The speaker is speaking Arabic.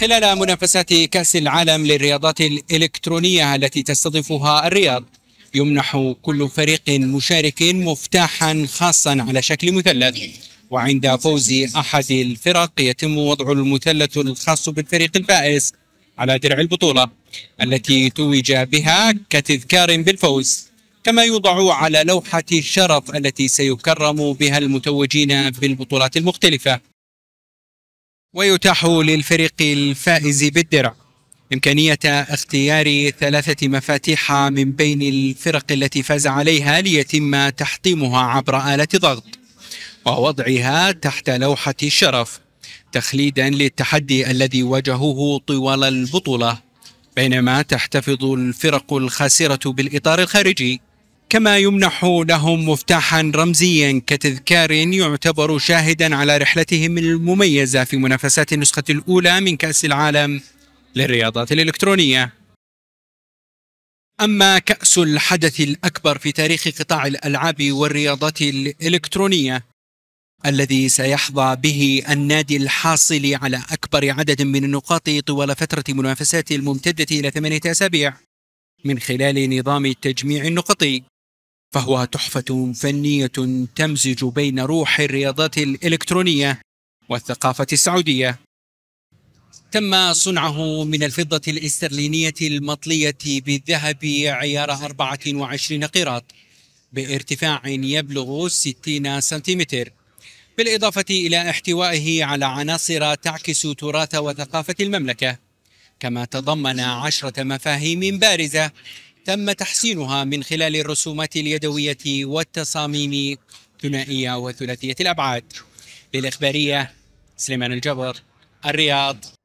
خلال منافسات كأس العالم للرياضات الإلكترونية التي تستضيفها الرياض يمنح كل فريق مشارك مفتاحا خاصا على شكل مثلث وعند فوز أحد الفرق يتم وضع المثلث الخاص بالفريق الفائز على درع البطولة التي توج بها كتذكار بالفوز كما يوضع على لوحة الشرف التي سيكرم بها المتوجين بالبطولات المختلفة ويتاح للفريق الفائز بالدرع إمكانية اختيار ثلاثة مفاتيح من بين الفرق التي فاز عليها ليتم تحطيمها عبر آلة ضغط ووضعها تحت لوحة الشرف تخليدا للتحدي الذي واجهوه طوال البطولة بينما تحتفظ الفرق الخاسرة بالإطار الخارجي كما يمنح لهم مفتاحا رمزيا كتذكار يعتبر شاهدا على رحلتهم المميزة في منافسات النسخة الأولى من كأس العالم للرياضات الإلكترونية أما كأس الحدث الأكبر في تاريخ قطاع الألعاب والرياضات الإلكترونية الذي سيحظى به النادي الحاصل على أكبر عدد من النقاط طوال فترة منافسات الممتدة إلى ثمانية أسابيع من خلال نظام التجميع النقطي فهو تحفة فنية تمزج بين روح الرياضات الإلكترونية والثقافة السعودية تم صنعه من الفضة الاسترلينية المطلية بالذهب عيار 24 قيراط بارتفاع يبلغ 60 سنتيمتر بالإضافة إلى احتوائه على عناصر تعكس تراث وثقافة المملكة كما تضمن عشرة مفاهيم بارزة تم تحسينها من خلال الرسومات اليدوية والتصاميم ثنائية وثلاثية الأبعاد للإخبارية سليمان الجبر الرياض